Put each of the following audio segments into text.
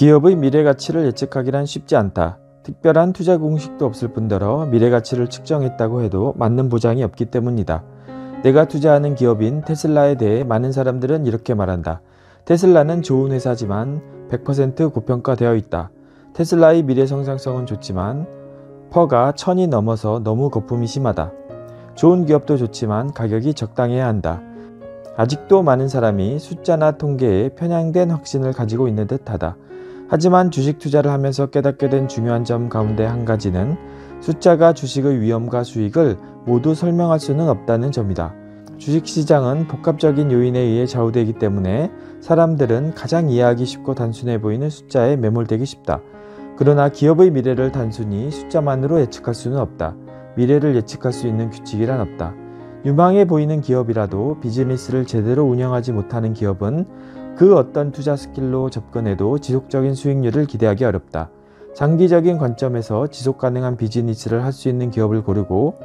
기업의 미래 가치를 예측하기란 쉽지 않다. 특별한 투자 공식도 없을 뿐더러 미래 가치를 측정했다고 해도 맞는 보장이 없기 때문이다. 내가 투자하는 기업인 테슬라에 대해 많은 사람들은 이렇게 말한다. 테슬라는 좋은 회사지만 100% 고평가되어 있다. 테슬라의 미래 성장성은 좋지만 퍼가 천이 넘어서 너무 거품이 심하다. 좋은 기업도 좋지만 가격이 적당해야 한다. 아직도 많은 사람이 숫자나 통계에 편향된 확신을 가지고 있는 듯하다. 하지만 주식 투자를 하면서 깨닫게 된 중요한 점 가운데 한 가지는 숫자가 주식의 위험과 수익을 모두 설명할 수는 없다는 점이다. 주식 시장은 복합적인 요인에 의해 좌우되기 때문에 사람들은 가장 이해하기 쉽고 단순해 보이는 숫자에 매몰되기 쉽다. 그러나 기업의 미래를 단순히 숫자만으로 예측할 수는 없다. 미래를 예측할 수 있는 규칙이란 없다. 유망해 보이는 기업이라도 비즈니스를 제대로 운영하지 못하는 기업은 그 어떤 투자 스킬로 접근해도 지속적인 수익률을 기대하기 어렵다. 장기적인 관점에서 지속 가능한 비즈니스를 할 수 있는 기업을 고르고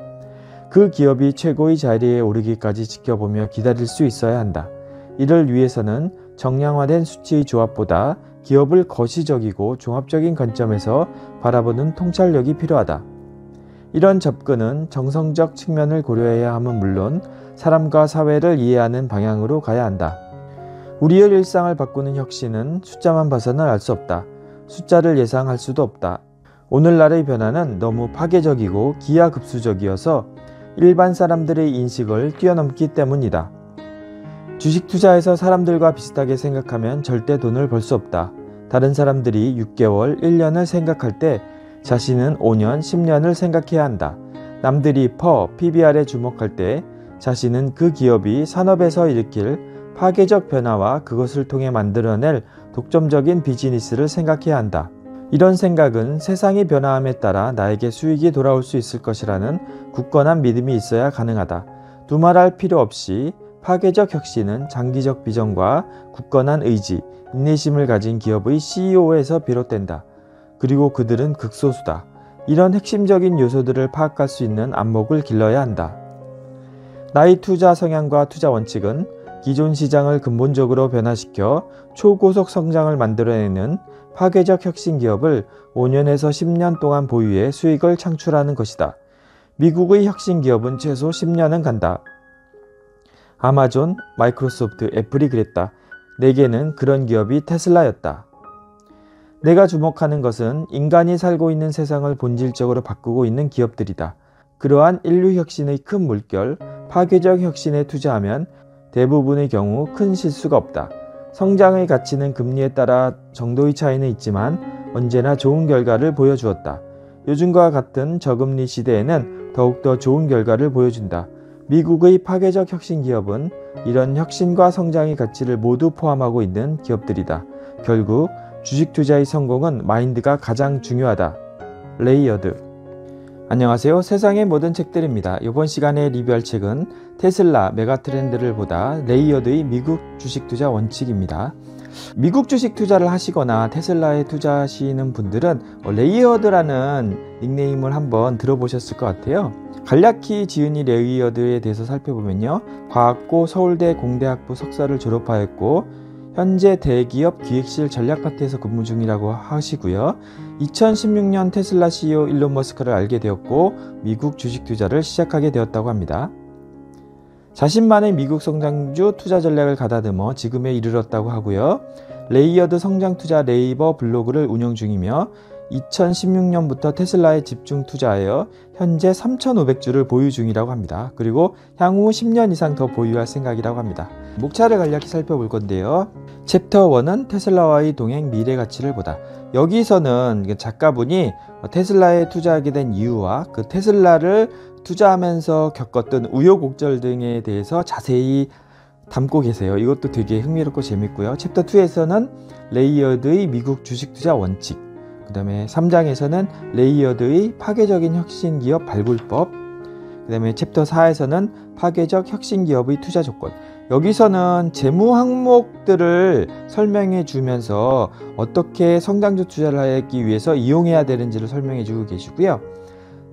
그 기업이 최고의 자리에 오르기까지 지켜보며 기다릴 수 있어야 한다. 이를 위해서는 정량화된 수치의 조합보다 기업을 거시적이고 종합적인 관점에서 바라보는 통찰력이 필요하다. 이런 접근은 정성적 측면을 고려해야 함은 물론 사람과 사회를 이해하는 방향으로 가야 한다. 우리의 일상을 바꾸는 혁신은 숫자만 봐서는 알 수 없다. 숫자를 예상할 수도 없다. 오늘날의 변화는 너무 파괴적이고 기하급수적이어서 일반 사람들의 인식을 뛰어넘기 때문이다. 주식 투자에서 사람들과 비슷하게 생각하면 절대 돈을 벌 수 없다. 다른 사람들이 6개월, 1년을 생각할 때 자신은 5년, 10년을 생각해야 한다. 남들이 퍼, PBR에 주목할 때 자신은 그 기업이 산업에서 일으킬 파괴적 변화와 그것을 통해 만들어낼 독점적인 비즈니스를 생각해야 한다. 이런 생각은 세상이 변화함에 따라 나에게 수익이 돌아올 수 있을 것이라는 굳건한 믿음이 있어야 가능하다. 두말할 필요 없이 파괴적 혁신은 장기적 비전과 굳건한 의지, 인내심을 가진 기업의 CEO에서 비롯된다. 그리고 그들은 극소수다. 이런 핵심적인 요소들을 파악할 수 있는 안목을 길러야 한다. 나의 투자 성향과 투자 원칙은 기존 시장을 근본적으로 변화시켜 초고속 성장을 만들어내는 파괴적 혁신 기업을 5년에서 10년 동안 보유해 수익을 창출하는 것이다. 미국의 혁신 기업은 최소 10년은 간다. 아마존, 마이크로소프트, 애플이 그랬다. 내게는 그런 기업이 테슬라였다. 내가 주목하는 것은 인간이 살고 있는 세상을 본질적으로 바꾸고 있는 기업들이다. 그러한 인류 혁신의 큰 물결, 파괴적 혁신에 투자하면 대부분의 경우 큰 실수가 없다. 성장의 가치는 금리에 따라 정도의 차이는 있지만 언제나 좋은 결과를 보여주었다. 요즘과 같은 저금리 시대에는 더욱더 좋은 결과를 보여준다. 미국의 파괴적 혁신 기업은 이런 혁신과 성장의 가치를 모두 포함하고 있는 기업들이다. 결국 주식 투자의 성공은 마인드가 가장 중요하다. 레이어드 안녕하세요. 세상의 모든 책들입니다. 이번 시간에 리뷰할 책은 테슬라 메가트렌드를 보다 레이어드의 미국 주식 투자 원칙입니다. 미국 주식 투자를 하시거나 테슬라에 투자하시는 분들은 어, 레이어드라는 닉네임을 한번 들어보셨을 것 같아요. 간략히 지은이 레이어드에 대해서 살펴보면요. 과학고 서울대 공대학부 석사를 졸업하였고 현재 대기업 기획실 전략파트에서 근무 중이라고 하시고요. 2016년 테슬라 CEO 일론 머스크를 알게 되었고 미국 주식 투자를 시작하게 되었다고 합니다. 자신만의 미국 성장주 투자 전략을 가다듬어 지금에 이르렀다고 하고요. 레이어드 성장 투자 네이버 블로그를 운영 중이며 2016년부터 테슬라에 집중 투자하여 현재 3,500주를 보유 중이라고 합니다. 그리고 향후 10년 이상 더 보유할 생각이라고 합니다. 목차를 간략히 살펴볼 건데요. 챕터 1은 테슬라와의 동행 미래 가치를 보다. 여기서는 그 작가분이 테슬라에 투자하게 된 이유와 그 테슬라를 투자하면서 겪었던 우여곡절 등에 대해서 자세히 담고 계세요. 이것도 되게 흥미롭고 재밌고요. 챕터 2에서는 레이어드의 미국 주식 투자 원칙, 그 다음에 3장에서는 레이어드의 파괴적인 혁신 기업 발굴법, 그 다음에 챕터 4에서는 파괴적 혁신 기업의 투자 조건, 여기서는 재무 항목들을 설명해 주면서 어떻게 성장주 투자를 하기 위해서 이용해야 되는지를 설명해 주고 계시고요.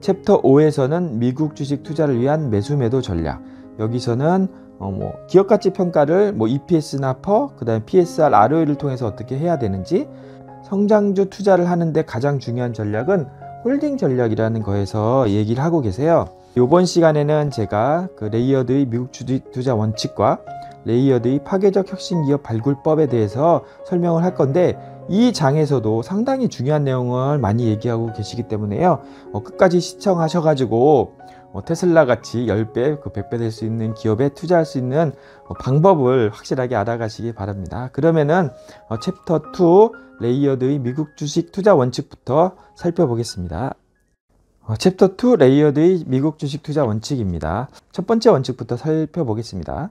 챕터 5에서는 미국 주식 투자를 위한 매수 매도 전략. 여기서는 어뭐 기업 가치 평가를 뭐 EPS나 퍼, 그다음에 PSR, ROE를 통해서 어떻게 해야 되는지 성장주 투자를 하는데 가장 중요한 전략은 홀딩 전략이라는 거에서 얘기를 하고 계세요. 이번 시간에는 제가 그 레이어드의 미국 주주투자 원칙과 레이어드의 파괴적 혁신기업 발굴법에 대해서 설명을 할 건데 이 장에서도 상당히 중요한 내용을 많이 얘기하고 계시기 때문에요 어, 끝까지 시청하셔가지고 어, 테슬라 같이 10배, 그 100배 될 수 있는 기업에 투자할 수 있는 어, 방법을 확실하게 알아가시기 바랍니다 그러면은 어, 챕터 2 레이어드의 미국 주식 투자 원칙부터 살펴보겠습니다 챕터 2 레이어드의 미국 주식 투자 원칙입니다. 첫 번째 원칙부터 살펴보겠습니다.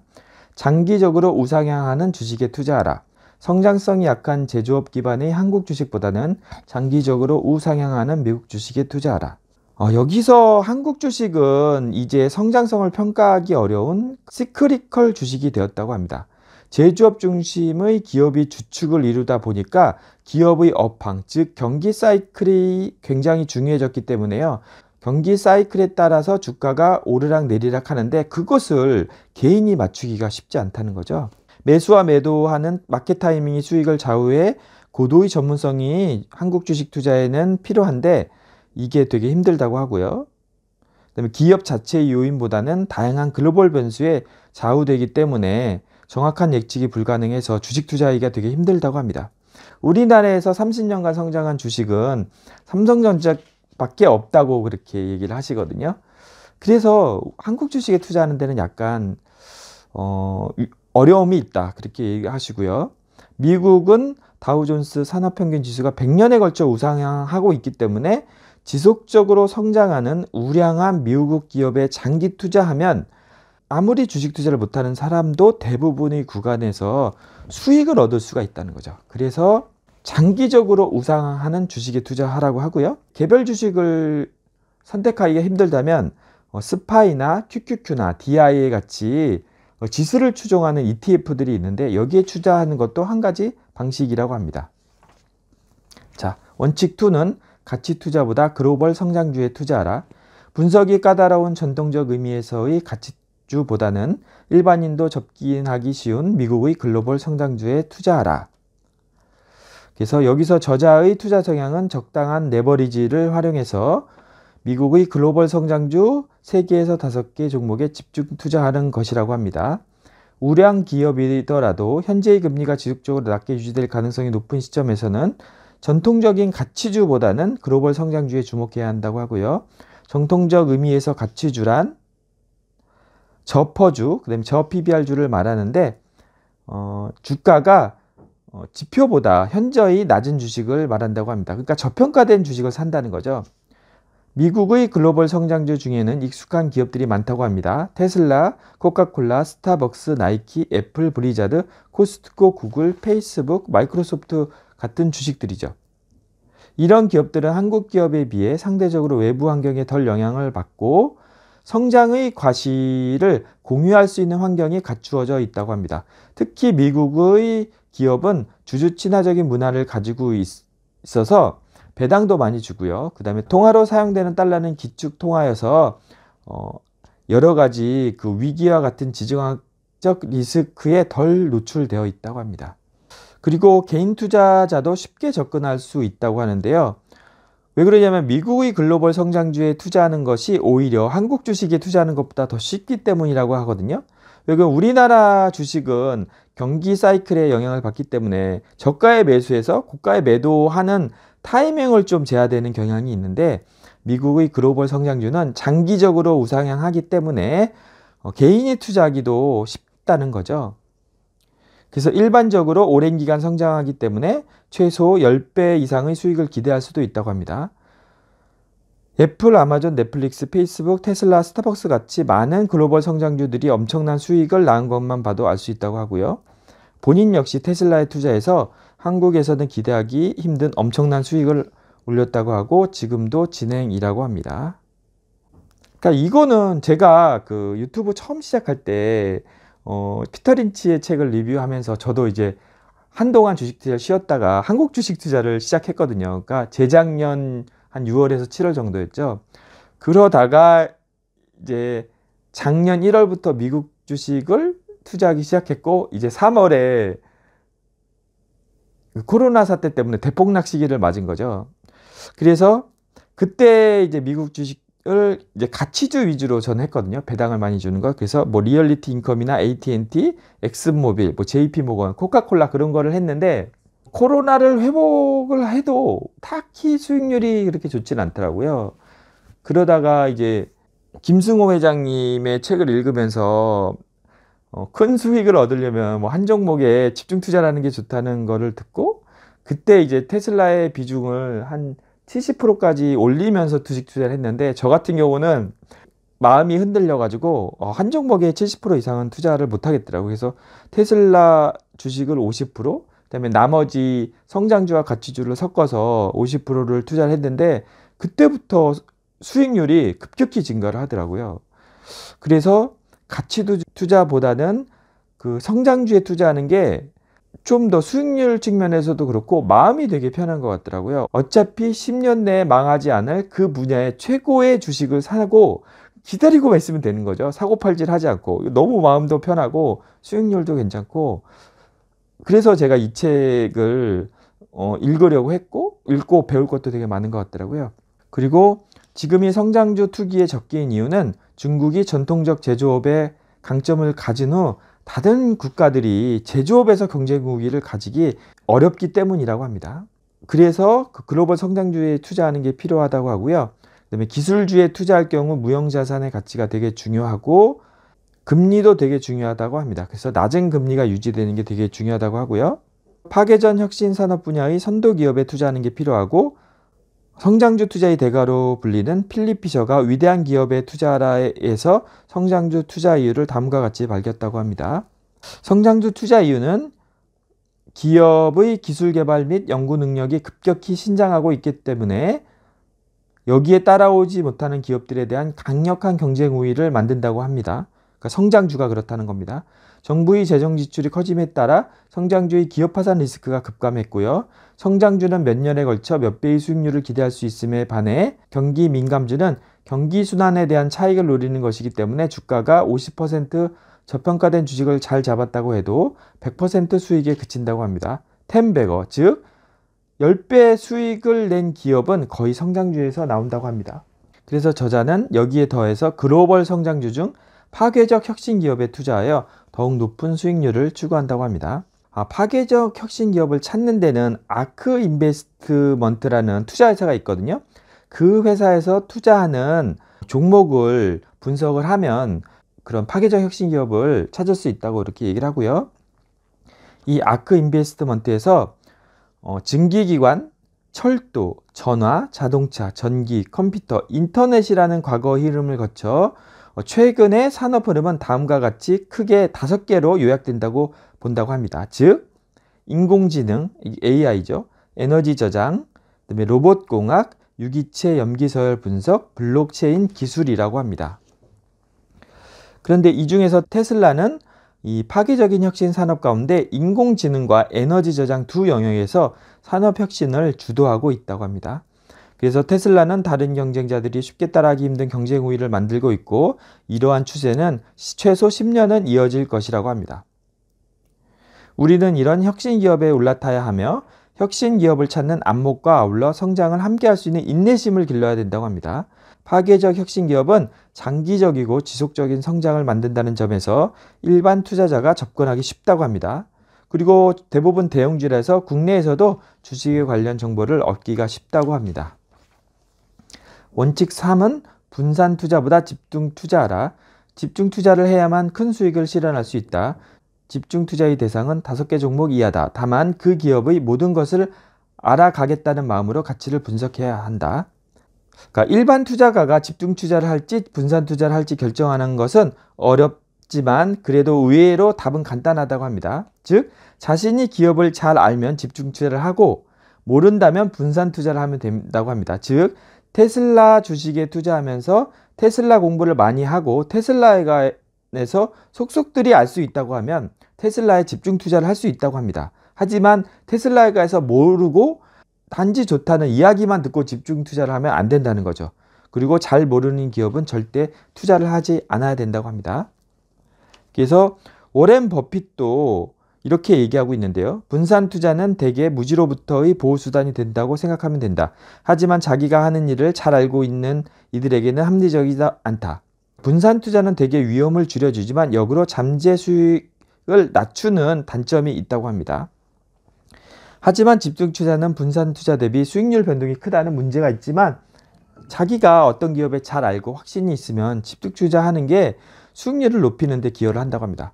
장기적으로 우상향하는 주식에 투자하라. 성장성이 약한 제조업 기반의 한국 주식보다는 장기적으로 우상향하는 미국 주식에 투자하라. 어, 여기서 한국 주식은 이제 성장성을 평가하기 어려운 시크리컬 주식이 되었다고 합니다. 제조업 중심의 기업이 주축을 이루다 보니까 기업의 업황, 즉 경기 사이클이 굉장히 중요해졌기 때문에요. 경기 사이클에 따라서 주가가 오르락 내리락 하는데 그것을 개인이 맞추기가 쉽지 않다는 거죠. 매수와 매도하는 마켓 타이밍이 수익을 좌우해 고도의 전문성이 한국 주식 투자에는 필요한데 이게 되게 힘들다고 하고요. 그다음에 기업 자체의 요인보다는 다양한 글로벌 변수에 좌우되기 때문에 정확한 예측이 불가능해서 주식 투자하기가 되게 힘들다고 합니다. 우리나라에서 30년간 성장한 주식은 삼성전자밖에 없다고 그렇게 얘기를 하시거든요. 그래서 한국 주식에 투자하는 데는 약간 어, 어려움이 있다 그렇게 얘기하시고요. 미국은 다우존스 산업평균 지수가 100년에 걸쳐 우상향하고 있기 때문에 지속적으로 성장하는 우량한 미국 기업에 장기 투자하면 아무리 주식 투자를 못하는 사람도 대부분의 구간에서 수익을 얻을 수가 있다는 거죠. 그래서 장기적으로 우상하는 주식에 투자하라고 하고요. 개별 주식을 선택하기가 힘들다면 어, 스파이나 QQQ나 DIA 같이 어, 지수를 추종하는 ETF들이 있는데 여기에 투자하는 것도 한 가지 방식이라고 합니다. 자, 원칙 2는 가치 투자보다 글로벌 성장주에 투자하라. 분석이 까다로운 전통적 의미에서의 가치 주보다는 일반인도 접근하기 쉬운 미국의 글로벌 성장주에 투자하라. 그래서 여기서 저자의 투자 성향은 적당한 레버리지를 활용해서 미국의 글로벌 성장주 3개에서 5개 종목에 집중 투자하는 것이라고 합니다. 우량 기업이더라도 현재의 금리가 지속적으로 낮게 유지될 가능성이 높은 시점에서는 전통적인 가치주보다는 글로벌 성장주에 주목해야 한다고 하고요. 정통적 의미에서 가치주란 저퍼주, 그다음에 저 PBR주를 말하는데 어, 주가가 어, 지표보다 현저히 낮은 주식을 말한다고 합니다. 그러니까 저평가된 주식을 산다는 거죠. 미국의 글로벌 성장주 중에는 익숙한 기업들이 많다고 합니다. 테슬라, 코카콜라, 스타벅스, 나이키, 애플, 브리자드, 코스트코, 구글, 페이스북, 마이크로소프트 같은 주식들이죠. 이런 기업들은 한국 기업에 비해 상대적으로 외부 환경에 덜 영향을 받고 성장의 과실을 공유할 수 있는 환경이 갖추어져 있다고 합니다. 특히 미국의 기업은 주주 친화적인 문화를 가지고 있어서 배당도 많이 주고요. 그 다음에 통화로 사용되는 달러는 기축 통화여서 어, 여러 가지 그 위기와 같은 지정학적 리스크에 덜 노출되어 있다고 합니다. 그리고 개인 투자자도 쉽게 접근할 수 있다고 하는데요. 왜 그러냐면 미국의 글로벌 성장주에 투자하는 것이 오히려 한국 주식에 투자하는 것보다 더 쉽기 때문이라고 하거든요. 왜냐면 우리나라 주식은 경기 사이클에 영향을 받기 때문에 저가의 매수에서 고가의 매도하는 타이밍을 좀 재야 되는 경향이 있는데 미국의 글로벌 성장주는 장기적으로 우상향하기 때문에 어, 개인이 투자하기도 쉽다는 거죠. 그래서 일반적으로 오랜 기간 성장하기 때문에 최소 10배 이상의 수익을 기대할 수도 있다고 합니다. 애플, 아마존, 넷플릭스, 페이스북, 테슬라, 스타벅스 같이 많은 글로벌 성장주들이 엄청난 수익을 낳은 것만 봐도 알 수 있다고 하고요. 본인 역시 테슬라에 투자해서 한국에서는 기대하기 힘든 엄청난 수익을 올렸다고 하고 지금도 진행이라고 합니다. 그러니까 이거는 제가 그 유튜브 처음 시작할 때 어, 피터 린치의 책을 리뷰하면서 저도 이제 한동안 주식 투자 를 쉬었다가 한국 주식 투자를 시작했거든요. 그러니까 재작년 한 6월에서 7월 정도였죠. 그러다가 이제 작년 1월부터 미국 주식을 투자하기 시작했고 이제 3월에 그 코로나 사태 때문에 대폭락 시기를 맞은 거죠. 그래서 그때 이제 미국 주식 을 이제 가치주 위주로 전 했거든요. 배당을 많이 주는 거. 그래서 뭐 리얼리티 인컴이나 AT&T, 엑스모빌뭐 JP 모건, 코카콜라 그런 거를 했는데 코로나를 회복을 해도 딱히 수익률이 그렇게 좋진 않더라고요. 그러다가 이제 김승호 회장님의 책을 읽으면서 어, 큰 수익을 얻으려면 뭐 한 종목에 집중 투자라는 게 좋다는 거를 듣고 그때 이제 테슬라의 비중을 한 70%까지 올리면서 주식 투자를 했는데 저 같은 경우는 마음이 흔들려 가지고 어, 한종목에70% 이상은 투자를 못 하겠더라고요. 그래서 테슬라 주식을 50% 그다음에 나머지 성장주와 가치주를 섞어서 50%를 투자를 했는데 그때부터 수익률이 급격히 증가를 하더라고요. 그래서 가치 투자보다는 그 성장주에 투자하는 게 좀더 수익률 측면에서도 그렇고 마음이 되게 편한 것 같더라고요. 어차피 10년 내에 망하지 않을 그 분야의 최고의 주식을 사고 기다리고만 있으면 되는 거죠. 사고 팔질 하지 않고 너무 마음도 편하고 수익률도 괜찮고 그래서 제가 이 책을 어, 읽으려고 했고 읽고 배울 것도 되게 많은 것 같더라고요. 그리고 지금이 성장주 투기에 적기인 이유는 중국이 전통적 제조업에 강점을 가진 후 다른 국가들이 제조업에서 경쟁우위를 가지기 어렵기 때문이라고 합니다. 그래서 그 글로벌 성장주에 투자하는 게 필요하다고 하고요. 그다음에 기술주에 투자할 경우 무형자산의 가치가 되게 중요하고 금리도 되게 중요하다고 합니다. 그래서 낮은 금리가 유지되는 게 되게 중요하다고 하고요. 파괴전 혁신 산업 분야의 선도 기업에 투자하는 게 필요하고 성장주 투자의 대가로 불리는 필리 피셔가 위대한 기업의 투자라에서 성장주 투자 이유를 다음과 같이 밝혔다고 합니다. 성장주 투자 이유는 기업의 기술 개발 및 연구 능력이 급격히 신장하고 있기 때문에 여기에 따라오지 못하는 기업들에 대한 강력한 경쟁 우위를 만든다고 합니다. 그러니까 성장주가 그렇다는 겁니다. 정부의 재정 지출이 커짐에 따라 성장주의 기업 파산 리스크가 급감했고요. 성장주는 몇 년에 걸쳐 몇 배의 수익률을 기대할 수 있음에 반해 경기 민감주는 경기 순환에 대한 차익을 노리는 것이기 때문에 주가가 50% 저평가된 주식을 잘 잡았다고 해도 100% 수익에 그친다고 합니다. 텐베거, 즉 10배 수익을 낸 기업은 거의 성장주에서 나온다고 합니다. 그래서 저자는 여기에 더해서 글로벌 성장주 중 파괴적 혁신 기업에 투자하여 더욱 높은 수익률을 추구한다고 합니다. 아, 파괴적 혁신 기업을 찾는 데는 아크 인베스트먼트라는 투자 회사가 있거든요. 그 회사에서 투자하는 종목을 분석을 하면 그런 파괴적 혁신 기업을 찾을 수 있다고 이렇게 얘기를 하고요. 이 아크 인베스트먼트에서 어, 증기기관, 철도, 전화, 자동차, 전기, 컴퓨터, 인터넷이라는 과거 이름을 거쳐 어, 최근의 산업 흐름은 다음과 같이 크게 다섯 개로 요약된다고 본다고 합니다. 즉 인공지능 AI죠. 에너지 저장, 그다음에 로봇 공학, 유기체 염기서열 분석, 블록체인 기술이라고 합니다. 그런데 이 중에서 테슬라는 이 파괴적인 혁신 산업 가운데 인공지능과 에너지 저장 두 영역에서 산업 혁신을 주도하고 있다고 합니다. 그래서 테슬라는 다른 경쟁자들이 쉽게 따라하기 힘든 경쟁 우위를 만들고 있고 이러한 추세는 최소 10년은 이어질 것이라고 합니다. 우리는 이런 혁신 기업에 올라타야 하며 혁신 기업을 찾는 안목과 아울러 성장을 함께 할 수 있는 인내심을 길러야 된다고 합니다. 파괴적 혁신 기업은 장기적이고 지속적인 성장을 만든다는 점에서 일반 투자자가 접근하기 쉽다고 합니다. 그리고 대부분 대형주라서 국내에서도 주식에 관련 정보를 얻기가 쉽다고 합니다. 원칙 3은 분산 투자보다 집중 투자하라. 집중 투자를 해야만 큰 수익을 실현할 수 있다. 집중 투자의 대상은 5개 종목 이하다. 다만 그 기업의 모든 것을 알아가겠다는 마음으로 가치를 분석해야 한다. 그러니까 일반 투자가가 집중 투자를 할지 분산 투자를 할지 결정하는 것은 어렵지만 그래도 의외로 답은 간단하다고 합니다. 즉 자신이 기업을 잘 알면 집중 투자를 하고 모른다면 분산 투자를 하면 된다고 합니다. 즉 테슬라 주식에 투자하면서 테슬라 공부를 많이 하고 테슬라에 관해서 속속들이 알 수 있다고 하면 테슬라에 집중 투자를 할 수 있다고 합니다. 하지만 테슬라에 관해서 모르고 단지 좋다는 이야기만 듣고 집중 투자를 하면 안 된다는 거죠. 그리고 잘 모르는 기업은 절대 투자를 하지 않아야 된다고 합니다. 그래서 워렌 버핏도 이렇게 얘기하고 있는데요. 분산 투자는 대개 무지로부터의 보호수단이 된다고 생각하면 된다. 하지만 자기가 하는 일을 잘 알고 있는 이들에게는 합리적이지 않다. 분산 투자는 대개 위험을 줄여주지만 역으로 잠재 수익을 낮추는 단점이 있다고 합니다. 하지만 집중 투자는 분산 투자 대비 수익률 변동이 크다는 문제가 있지만 자기가 어떤 기업에 잘 알고 확신이 있으면 집중 투자하는 게 수익률을 높이는 데 기여를 한다고 합니다.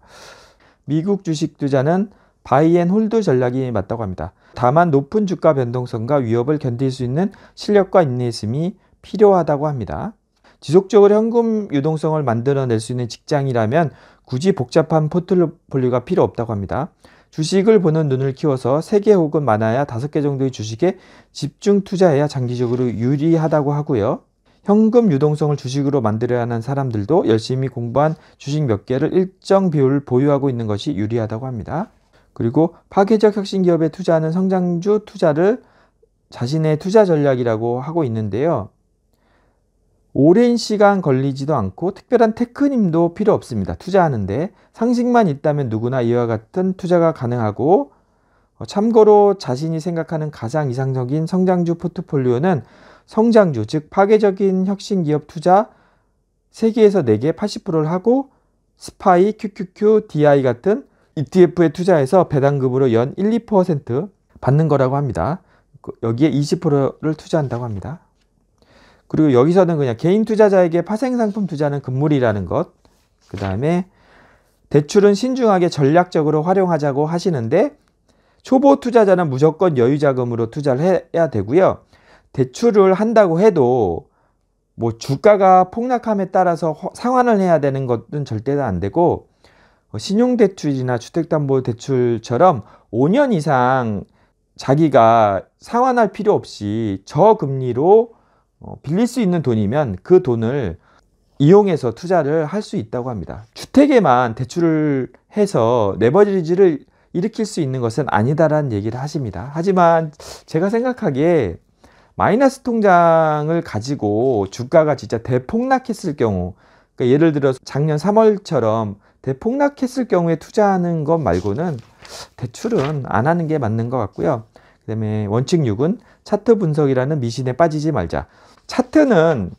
미국 주식 투자는 바이앤홀드 전략이 맞다고 합니다. 다만 높은 주가 변동성과 위협을 견딜 수 있는 실력과 인내심이 필요하다고 합니다. 지속적으로 현금 유동성을 만들어낼 수 있는 직장이라면 굳이 복잡한 포트폴리오가 필요 없다고 합니다. 주식을 보는 눈을 키워서 3개 혹은 많아야 5개 정도의 주식에 집중 투자해야 장기적으로 유리하다고 하고요. 현금 유동성을 주식으로 만들어야 하는 사람들도 열심히 공부한 주식 몇 개를 일정 비율 보유하고 있는 것이 유리하다고 합니다. 그리고 파괴적 혁신 기업에 투자하는 성장주 투자를 자신의 투자 전략이라고 하고 있는데요. 오랜 시간 걸리지도 않고 특별한 테크님도 필요 없습니다. 투자하는데 상식만 있다면 누구나 이와 같은 투자가 가능하고 어, 참고로 자신이 생각하는 가장 이상적인 성장주 포트폴리오는 성장주 즉 파괴적인 혁신 기업 투자 3개에서 4개 80%를 하고 스파이, QQQ, DI 같은 ETF에 투자해서 배당금으로 연 1, 2% 받는 거라고 합니다. 그 여기에 20%를 투자한다고 합니다. 그리고 여기서는 그냥 개인 투자자에게 파생상품 투자는 금물이라는 것. 그 다음에 대출은 신중하게 전략적으로 활용하자고 하시는데 초보 투자자는 무조건 여유자금으로 투자를 해야 되고요. 대출을 한다고 해도 뭐 주가가 폭락함에 따라서 상환을 해야 되는 것은 절대로 안 되고 어, 신용대출이나 주택담보대출처럼 5년 이상 자기가 상환할 필요 없이 저금리로 어, 빌릴 수 있는 돈이면 그 돈을 이용해서 투자를 할 수 있다고 합니다. 주택에만 대출을 해서 레버리지를 일으킬 수 있는 것은 아니다라는 얘기를 하십니다. 하지만 제가 생각하기에 마이너스 통장을 가지고 주가가 진짜 대폭락했을 경우 그러니까 예를 들어 서 작년 3월처럼 대폭락했을 경우에 투자하는 것 말고는 대출은 안 하는 게 맞는 것 같고요. 그 다음에 원칙 6은 차트 분석이라는 미신에 빠지지 말자. 차트는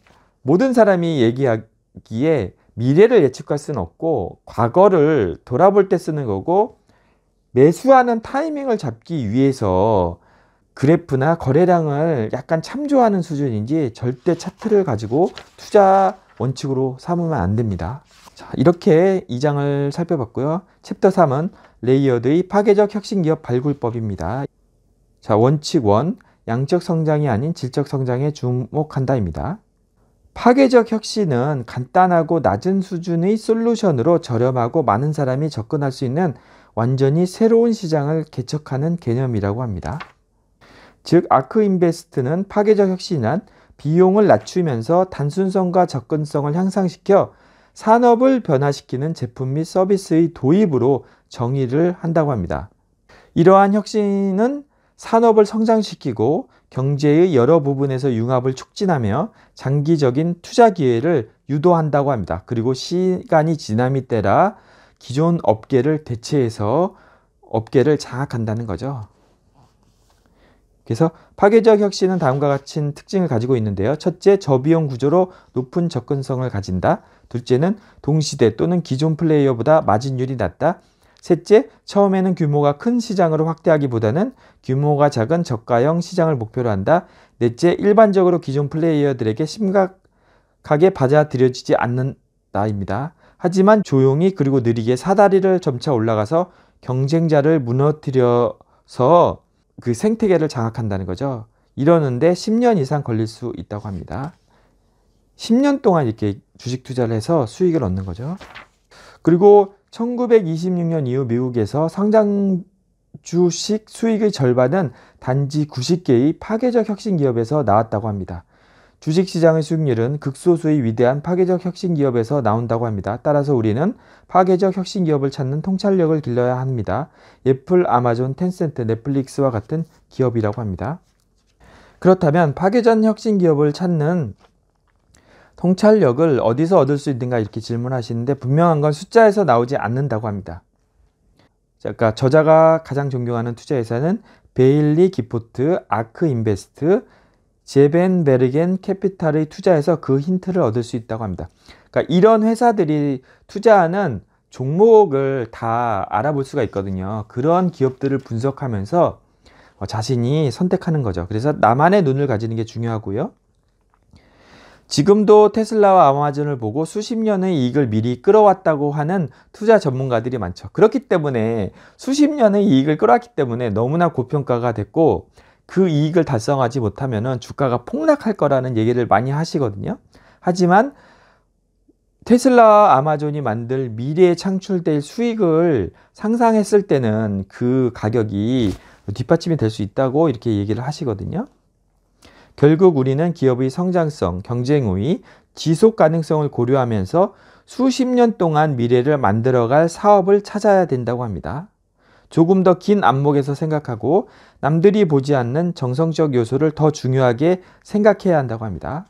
모든 사람이 얘기하기에 미래를 예측할 수는 없고 과거를 돌아볼 때 쓰는 거고 매수하는 타이밍을 잡기 위해서 그래프나 거래량을 약간 참조하는 수준인지 절대 차트를 가지고 투자 원칙으로 삼으면 안 됩니다. 자, 이렇게 이장을 살펴봤고요. 챕터 3은 레이어드의 파괴적 혁신기업 발굴법입니다. 자, 원칙 1, 양적 성장이 아닌 질적 성장에 주목한다입니다. 파괴적 혁신은 간단하고 낮은 수준의 솔루션으로 저렴하고 많은 사람이 접근할 수 있는 완전히 새로운 시장을 개척하는 개념이라고 합니다. 즉 아크 인베스트는 파괴적 혁신한 비용을 낮추면서 단순성과 접근성을 향상시켜 산업을 변화시키는 제품 및 서비스의 도입으로 정의를 한다고 합니다. 이러한 혁신은 산업을 성장시키고 경제의 여러 부분에서 융합을 촉진하며 장기적인 투자 기회를 유도한다고 합니다. 그리고 시간이 지남이 때라 기존 업계를 대체해서 업계를 장악한다는 거죠. 그래서 파괴적 혁신은 다음과 같은 특징을 가지고 있는데요. 첫째, 저비용 구조로 높은 접근성을 가진다. 둘째는 동시대 또는 기존 플레이어보다 마진율이 낮다. 셋째, 처음에는 규모가 큰 시장으로 확대하기보다는 규모가 작은 저가형 시장을 목표로 한다. 넷째, 일반적으로 기존 플레이어들에게 심각하게 받아들여지지 않는다입니다. 하지만 조용히 그리고 느리게 사다리를 점차 올라가서 경쟁자를 무너뜨려서 그 생태계를 장악한다는 거죠. 이러는데 10년 이상 걸릴 수 있다고 합니다. 10년 동안 이렇게 주식 투자를 해서 수익을 얻는 거죠. 그리고 1926년 이후 미국에서 상장 주식 수익의 절반은 단지 90개의 파괴적 혁신 기업에서 나왔다고 합니다. 주식시장의 수익률은 극소수의 위대한 파괴적 혁신기업에서 나온다고 합니다. 따라서 우리는 파괴적 혁신기업을 찾는 통찰력을 길러야 합니다. 애플, 아마존, 텐센트, 넷플릭스와 같은 기업이라고 합니다. 그렇다면 파괴전 혁신기업을 찾는 통찰력을 어디서 얻을 수 있는가 이렇게 질문하시는데 분명한 건 숫자에서 나오지 않는다고 합니다. 그러니까 저자가 가장 존경하는 투자회사는 베일리 기포트, 아크 인베스트, 제벤베르겐 캐피탈의 투자에서 그 힌트를 얻을 수 있다고 합니다. 그러니까 이런 회사들이 투자하는 종목을 다 알아볼 수가 있거든요. 그런 기업들을 분석하면서 어, 자신이 선택하는 거죠. 그래서 나만의 눈을 가지는 게 중요하고요. 지금도 테슬라와 아마존을 보고 수십 년의 이익을 미리 끌어왔다고 하는 투자 전문가들이 많죠. 그렇기 때문에 수십 년의 이익을 끌어왔기 때문에 너무나 고평가가 됐고 그 이익을 달성하지 못하면 주가가 폭락할 거라는 얘기를 많이 하시거든요. 하지만 테슬라 아마존이 만들 미래에 창출될 수익을 상상했을 때는 그 가격이 뒷받침이 될 수 있다고 이렇게 얘기를 하시거든요. 결국 우리는 기업의 성장성, 경쟁 우위, 지속 가능성을 고려하면서 수십 년 동안 미래를 만들어갈 사업을 찾아야 된다고 합니다. 조금 더 긴 안목에서 생각하고 남들이 보지 않는 정성적 요소를 더 중요하게 생각해야 한다고 합니다.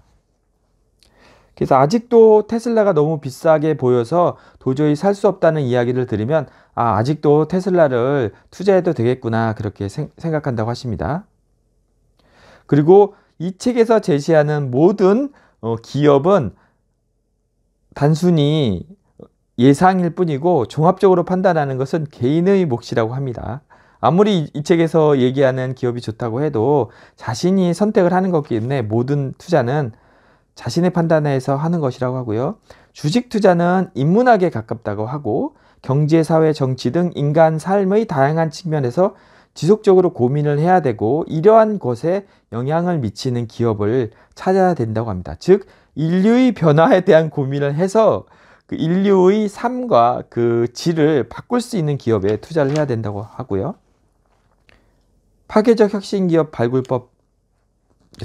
그래서 아직도 테슬라가 너무 비싸게 보여서 도저히 살 수 없다는 이야기를 들으면 아, 아직도 테슬라를 투자해도 되겠구나 그렇게 생, 각한다고 하십니다. 그리고 이 책에서 제시하는 모든 어, 기업은 단순히 예상일 뿐이고 종합적으로 판단하는 것은 개인의 몫이라고 합니다. 아무리 이 책에서 얘기하는 기업이 좋다고 해도 자신이 선택을 하는 것기 때문에 모든 투자는 자신의 판단에서 하는 것이라고 하고요. 주식 투자는 인문학에 가깝다고 하고 경제, 사회, 정치 등 인간 삶의 다양한 측면에서 지속적으로 고민을 해야 되고 이러한 것에 영향을 미치는 기업을 찾아야 된다고 합니다. 즉 인류의 변화에 대한 고민을 해서 그 인류의 삶과 그 질을 바꿀 수 있는 기업에 투자를 해야 된다고 하고요. 파괴적 혁신 기업 발굴법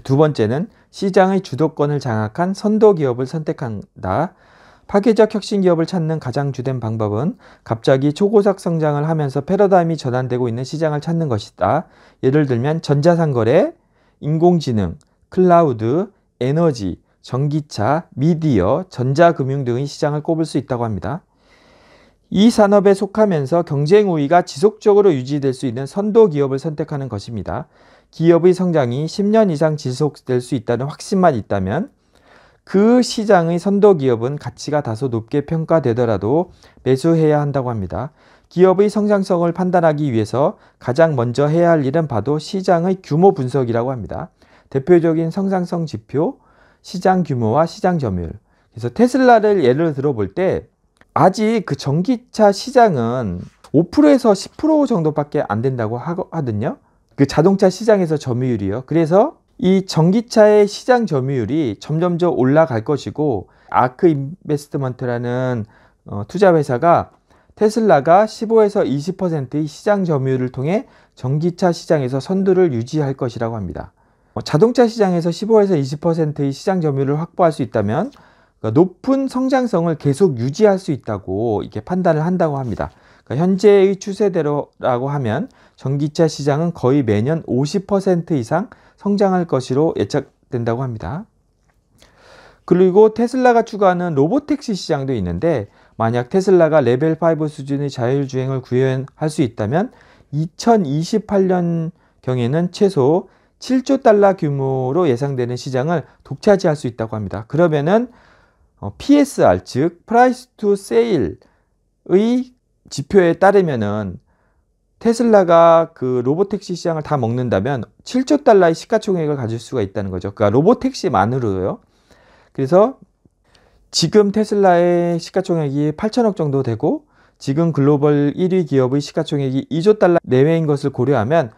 두 번째는 시장의 주도권을 장악한 선도 기업을 선택한다. 파괴적 혁신 기업을 찾는 가장 주된 방법은 갑자기 초고속 성장을 하면서 패러다임이 전환되고 있는 시장을 찾는 것이다. 예를 들면 전자상거래, 인공지능, 클라우드, 에너지, 전기차, 미디어, 전자금융 등의 시장을 꼽을 수 있다고 합니다. 이 산업에 속하면서 경쟁 우위가 지속적으로 유지될 수 있는 선도 기업을 선택하는 것입니다. 기업의 성장이 10년 이상 지속될 수 있다는 확신만 있다면 그 시장의 선도 기업은 가치가 다소 높게 평가되더라도 매수해야 한다고 합니다. 기업의 성장성을 판단하기 위해서 가장 먼저 해야 할 일은 바로 시장의 규모 분석이라고 합니다. 대표적인 성장성 지표, 시장 규모와 시장 점유율. 그래서 테슬라를 예를 들어 볼 때 아직 그 전기차 시장은 5%에서 10% 정도밖에 안 된다고 하거든요. 그 자동차 시장에서 점유율이요. 그래서 이 전기차의 시장 점유율이 점점점 올라갈 것이고 아크 인베스트먼트라는 어, 투자 회사가 테슬라가 15에서 20%의 시장 점유율을 통해 전기차 시장에서 선두를 유지할 것이라고 합니다. 뭐 자동차 시장에서 15에서 20%의 시장 점유율을 확보할 수 있다면 그러니까 높은 성장성을 계속 유지할 수 있다고 이렇게 판단을 한다고 합니다. 그러니까 현재의 추세대로라고 하면 전기차 시장은 거의 매년 50% 이상 성장할 것으로 예측된다고 합니다. 그리고 테슬라가 추가하는 로보택시 시장도 있는데 만약 테슬라가 레벨 5 수준의 자율주행을 구현할 수 있다면 2028년 경에는 최소 7조 달러 규모로 예상되는 시장을 독차지할 수 있다고 합니다. 그러면은 어, PSR 즉 프라이스 투 세일의 지표에 따르면은 테슬라가 그 로보택시 시장을 다 먹는다면 7조 달러의 시가총액을 가질 수가 있다는 거죠. 그러니까 로보택시만으로요. 그래서 지금 테슬라의 시가총액이 8천억 정도 되고 지금 글로벌 1위 기업의 시가총액이 2조 달러 내외인 것을 고려하면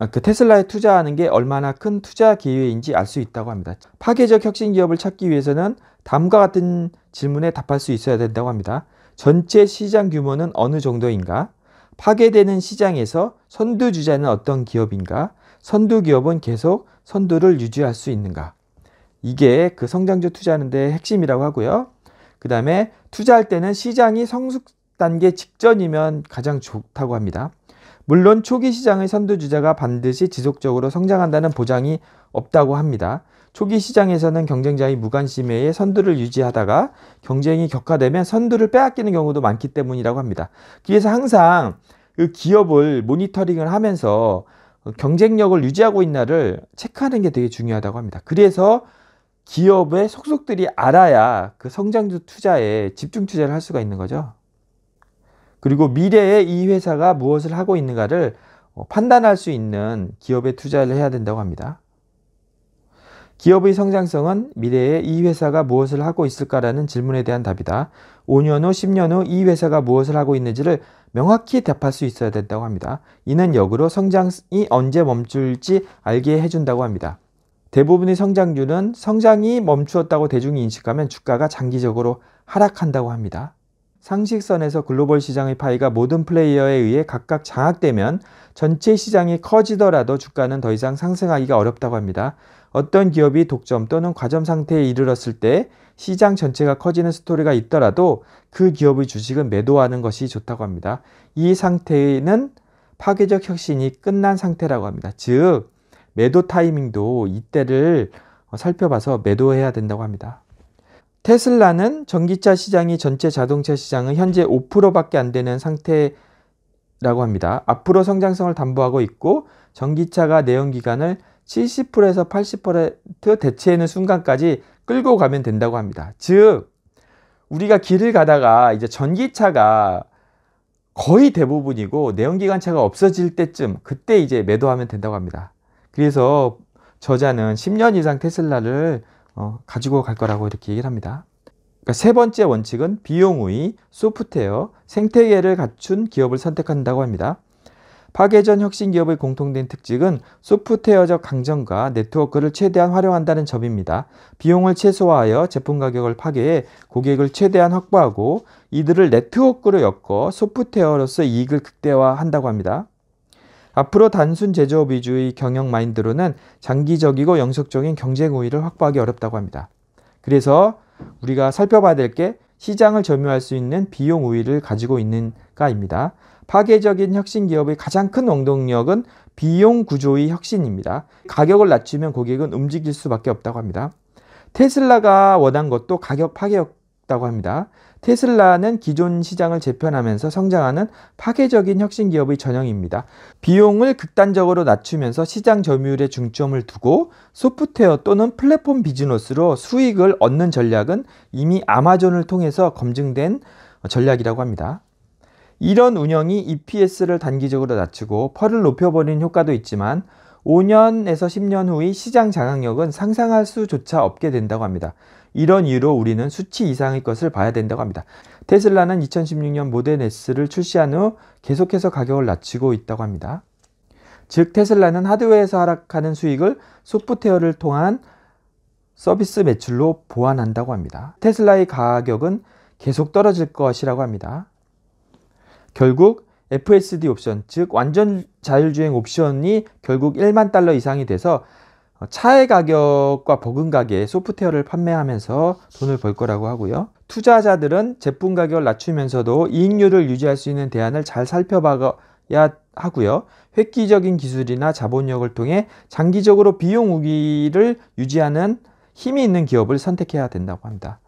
아, 그 테슬라에 투자하는 게 얼마나 큰 투자 기회인지 알 수 있다고 합니다. 파괴적 혁신 기업을 찾기 위해서는 다음과 같은 질문에 답할 수 있어야 된다고 합니다. 전체 시장 규모는 어느 정도인가? 파괴되는 시장에서 선두 주자는 어떤 기업인가? 선두 기업은 계속 선두를 유지할 수 있는가? 이게 그 성장주 투자하는 데 핵심이라고 하고요. 그 다음에 투자할 때는 시장이 성숙 단계 직전이면 가장 좋다고 합니다. 물론 초기 시장의 선두주자가 반드시 지속적으로 성장한다는 보장이 없다고 합니다. 초기 시장에서는 경쟁자의 무관심에 의해 선두를 유지하다가 경쟁이 격화되면 선두를 빼앗기는 경우도 많기 때문이라고 합니다. 그래서 항상 그 기업을 모니터링을 하면서 경쟁력을 유지하고 있나를 체크하는 게 되게 중요하다고 합니다. 그래서 기업의 속속들이 알아야 그 성장주 투자에 집중 투자를 할 수가 있는 거죠. 그리고 미래에 이 회사가 무엇을 하고 있는가를 어, 판단할 수 있는 기업에 투자를 해야 된다고 합니다. 기업의 성장성은 미래에 이 회사가 무엇을 하고 있을까라는 질문에 대한 답이다. 5년 후, 10년 후 이 회사가 무엇을 하고 있는지를 명확히 답할 수 있어야 된다고 합니다. 이는 역으로 성장이 언제 멈출지 알게 해준다고 합니다. 대부분의 성장률은 성장이 멈추었다고 대중이 인식하면 주가가 장기적으로 하락한다고 합니다. 상식선에서 글로벌 시장의 파이가 모든 플레이어에 의해 각각 장악되면 전체 시장이 커지더라도 주가는 더 이상 상승하기가 어렵다고 합니다. 어떤 기업이 독점 또는 과점 상태에 이르렀을 때 시장 전체가 커지는 스토리가 있더라도 그 기업의 주식은 매도하는 것이 좋다고 합니다. 이 상태는 파괴적 혁신이 끝난 상태라고 합니다. 즉, 매도 타이밍도 이때를 살펴봐서 매도해야 된다고 합니다. 테슬라는 전기차 시장이 전체 자동차 시장의 현재 5%밖에 안 되는 상태라고 합니다. 앞으로 성장성을 담보하고 있고 전기차가 내연기관을 70%에서 80% 대체하는 순간까지 끌고 가면 된다고 합니다. 즉 우리가 길을 가다가 이제 전기차가 거의 대부분이고 내연기관차가 없어질 때쯤 그때 이제 매도하면 된다고 합니다. 그래서 저자는 10년 이상 테슬라를 어, 가지고 갈 거라고 이렇게 얘기를 합니다. 그러니까 세 번째 원칙은 비용의 소프트웨어 생태계를 갖춘 기업을 선택한다고 합니다. 파괴전 혁신 기업의 공통된 특징은 소프트웨어적 강점과 네트워크를 최대한 활용한다는 점입니다. 비용을 최소화하여 제품 가격을 파괴해 고객을 최대한 확보하고 이들을 네트워크로 엮어 소프트웨어로서 이익을 극대화한다고 합니다. 앞으로 단순 제조업 위주의 경영 마인드로는 장기적이고 영속적인 경쟁우위를 확보하기 어렵다고 합니다. 그래서 우리가 살펴봐야 될 게 시장을 점유할 수 있는 비용 우위를 가지고 있는가입니다. 파괴적인 혁신 기업의 가장 큰 원동력은 비용 구조의 혁신입니다. 가격을 낮추면 고객은 움직일 수밖에 없다고 합니다. 테슬라가 원한 것도 가격 파괴였다고 합니다. 테슬라는 기존 시장을 재편하면서 성장하는 파괴적인 혁신 기업의 전형입니다. 비용을 극단적으로 낮추면서 시장 점유율에 중점을 두고 소프트웨어 또는 플랫폼 비즈니스로 수익을 얻는 전략은 이미 아마존을 통해서 검증된 전략이라고 합니다. 이런 운영이 EPS를 단기적으로 낮추고 펄을 높여버리는 효과도 있지만 5년에서 10년 후의 시장 장악력은 상상할 수조차 없게 된다고 합니다. 이런 이유로 우리는 수치 이상의 것을 봐야 된다고 합니다. 테슬라는 2016년 모델 S를 출시한 후 계속해서 가격을 낮추고 있다고 합니다. 즉 테슬라는 하드웨어에서 하락하는 수익을 소프트웨어를 통한 서비스 매출로 보완한다고 합니다. 테슬라의 가격은 계속 떨어질 것이라고 합니다. 결국 FSD 옵션, 즉 완전 자율주행 옵션이 결국 1만 달러 이상이 돼서 어, 차의 가격과 버금가게 소프트웨어를 판매하면서 돈을 벌 거라고 하고요. 투자자들은 제품 가격을 낮추면서도 이익률을 유지할 수 있는 대안을 잘 살펴봐야 하고요. 획기적인 기술이나 자본력을 통해 장기적으로 비용 우기를 유지하는 힘이 있는 기업을 선택해야 된다고 합니다.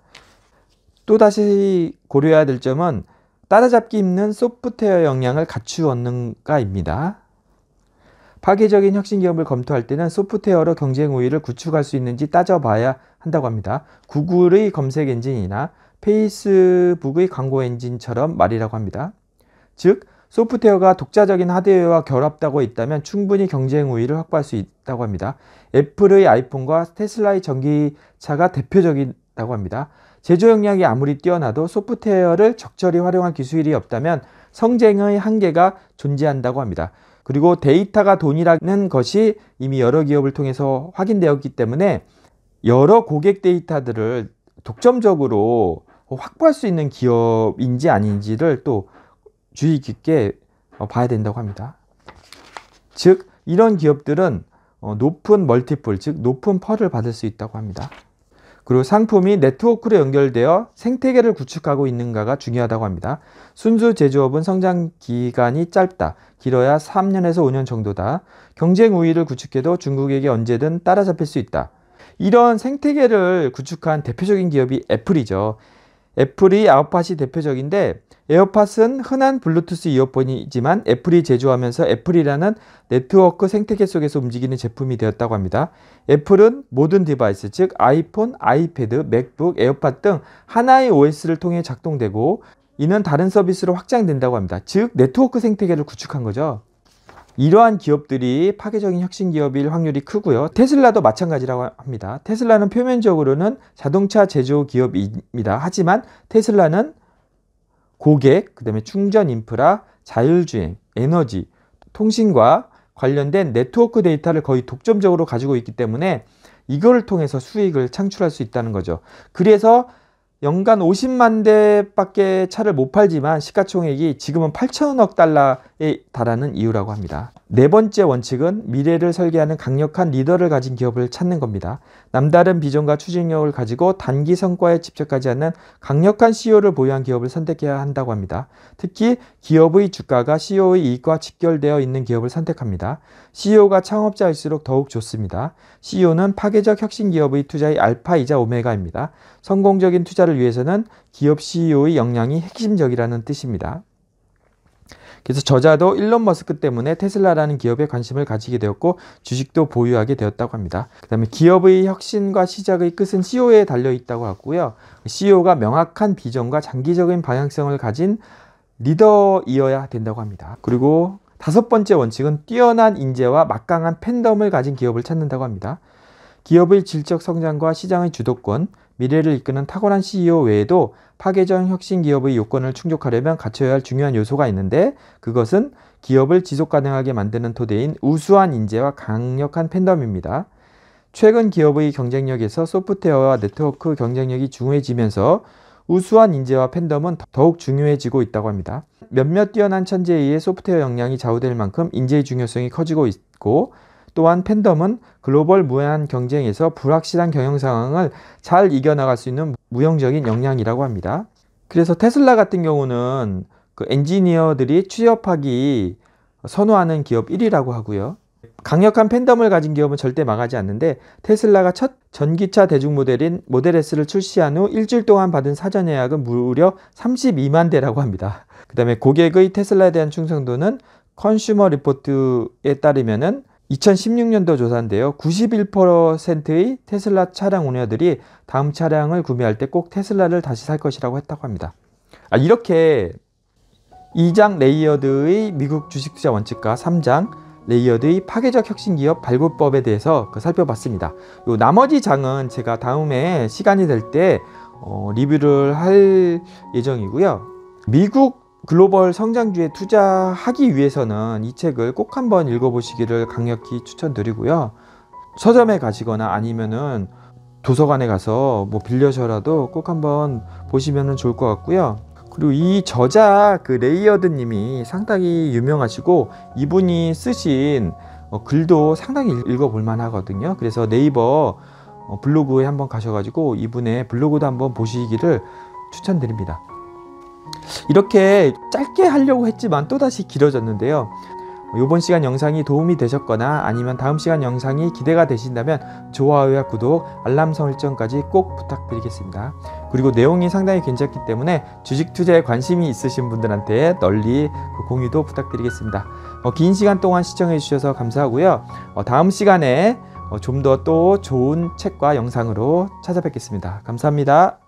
또다시 고려해야 될 점은 따라잡기 힘든 소프트웨어 역량을 갖추었는가입니다. 파괴적인 혁신 기업을 검토할 때는 소프트웨어로 경쟁 우위를 구축할 수 있는지 따져봐야 한다고 합니다. 구글의 검색 엔진이나 페이스북의 광고 엔진처럼 말이라고 합니다. 즉, 소프트웨어가 독자적인 하드웨어와 결합되고 있다면 충분히 경쟁 우위를 확보할 수 있다고 합니다. 애플의 아이폰과 테슬라의 전기차가 대표적이라고 합니다. 제조 역량이 아무리 뛰어나도 소프트웨어를 적절히 활용한 기술이 없다면 성쟁의 한계가 존재한다고 합니다. 그리고 데이터가 돈이라는 것이 이미 여러 기업을 통해서 확인되었기 때문에 여러 고객 데이터들을 독점적으로 확보할 수 있는 기업인지 아닌지를 또 주의 깊게 어, 봐야 된다고 합니다. 즉 이런 기업들은 어, 높은 멀티플 즉 높은 펄을 받을 수 있다고 합니다. 그리고 상품이 네트워크로 연결되어 생태계를 구축하고 있는가가 중요하다고 합니다. 순수 제조업은 성장 기간이 짧다. 길어야 3년에서 5년 정도다. 경쟁 우위를 구축해도 중국에게 언제든 따라잡힐 수 있다. 이런 생태계를 구축한 대표적인 기업이 애플이죠. 애플이 아웃팟이 대표적인데 에어팟은 흔한 블루투스 이어폰이지만 애플이 제조하면서 애플이라는 네트워크 생태계 속에서 움직이는 제품이 되었다고 합니다. 애플은 모든 디바이스, 즉 아이폰, 아이패드, 맥북, 에어팟 등 하나의 OS를 통해 작동되고 이는 다른 서비스로 확장된다고 합니다. 즉 네트워크 생태계를 구축한 거죠. 이러한 기업들이 파괴적인 혁신 기업일 확률이 크고요. 테슬라도 마찬가지라고 합니다. 테슬라는 표면적으로는 자동차 제조 기업입니다. 하지만 테슬라는 고객, 그다음에 충전 인프라, 자율주행, 에너지, 통신과 관련된 네트워크 데이터를 거의 독점적으로 가지고 있기 때문에 이걸 통해서 수익을 창출할 수 있다는 거죠. 그래서 연간 50만 대밖에 차를 못 팔지만 시가총액이 지금은 8천억 달러 달하는 이유라고 합니다. 네 번째 원칙은 미래를 설계하는 강력한 리더를 가진 기업을 찾는 겁니다. 남다른 비전과 추진력을 가지고 단기 성과에 집착하지 않는 강력한 CEO를 보유한 기업을 선택해야 한다고 합니다. 특히 기업의 주가가 CEO의 이익과 직결되어 있는 기업을 선택합니다. CEO가 창업자일수록 더욱 좋습니다. CEO는 파괴적 혁신 기업의 투자의 알파이자 오메가입니다. 성공적인 투자를 위해서는 기업 CEO의 역량이 핵심적이라는 뜻입니다. 그래서 저자도 일론 머스크 때문에 테슬라라는 기업에 관심을 가지게 되었고 주식도 보유하게 되었다고 합니다. 그 다음에 기업의 혁신과 시작의 끝은 CEO에 달려 있다고 하고요. CEO가 명확한 비전과 장기적인 방향성을 가진 리더이어야 된다고 합니다. 그리고 다섯 번째 원칙은 뛰어난 인재와 막강한 팬덤을 가진 기업을 찾는다고 합니다. 기업의 질적 성장과 시장의 주도권, 미래를 이끄는 탁월한 CEO 외에도 파괴적 혁신 기업의 요건을 충족하려면 갖춰야 할 중요한 요소가 있는데 그것은 기업을 지속 가능하게 만드는 토대인 우수한 인재와 강력한 팬덤입니다. 최근 기업의 경쟁력에서 소프트웨어와 네트워크 경쟁력이 중요해지면서 우수한 인재와 팬덤은 더욱 중요해지고 있다고 합니다. 몇몇 뛰어난 천재의 소프트웨어 역량이 좌우될 만큼 인재의 중요성이 커지고 있고 또한 팬덤은 글로벌 무한 경쟁에서 불확실한 경영 상황을 잘 이겨나갈 수 있는 무형적인 역량이라고 합니다. 그래서 테슬라 같은 경우는 그 엔지니어들이 취업하기 선호하는 기업 1위라고 하고요. 강력한 팬덤을 가진 기업은 절대 망하지 않는데 테슬라가 첫 전기차 대중 모델인 모델 S를 출시한 후 일주일 동안 받은 사전 예약은 무려 32만 대라고 합니다. 그 다음에 고객의 테슬라에 대한 충성도는 컨슈머 리포트에 따르면은 2016년도 조사인데요. 91%의 테슬라 차량 운여들이 다음 차량을 구매할 때 꼭 테슬라를 다시 살 것이라고 했다고 합니다. 아, 이렇게 2장 레이어드의 미국 주식투자 원칙과 3장 레이어드의 파괴적 혁신기업 발굴법에 대해서 그 살펴봤습니다. 요 나머지 장은 제가 다음에 시간이 될때 어, 리뷰를 할 예정이고요. 미국 글로벌 성장주에 투자하기 위해서는 이 책을 꼭 한번 읽어보시기를 강력히 추천드리고요. 서점에 가시거나 아니면은 도서관에 가서 뭐 빌려서라도 꼭 한번 보시면 좋을 것 같고요. 그리고 이 저자 그 레이어드 님이 상당히 유명하시고 이분이 쓰신 어, 글도 상당히 읽어볼 만하거든요. 그래서 네이버 어, 블로그에 한번 가셔가지고 이분의 블로그도 한번 보시기를 추천드립니다. 이렇게 짧게 하려고 했지만 또다시 길어졌는데요. 이번 시간 영상이 도움이 되셨거나 아니면 다음 시간 영상이 기대가 되신다면 좋아요와 구독, 알람 설정까지 꼭 부탁드리겠습니다. 그리고 내용이 상당히 괜찮기 때문에 주식 투자에 관심이 있으신 분들한테 널리 그 공유도 부탁드리겠습니다. 뭐 긴 시간 동안 시청해 주셔서 감사하고요. 어, 다음 시간에 어, 좀더 또 좋은 책과 영상으로 찾아뵙겠습니다. 감사합니다.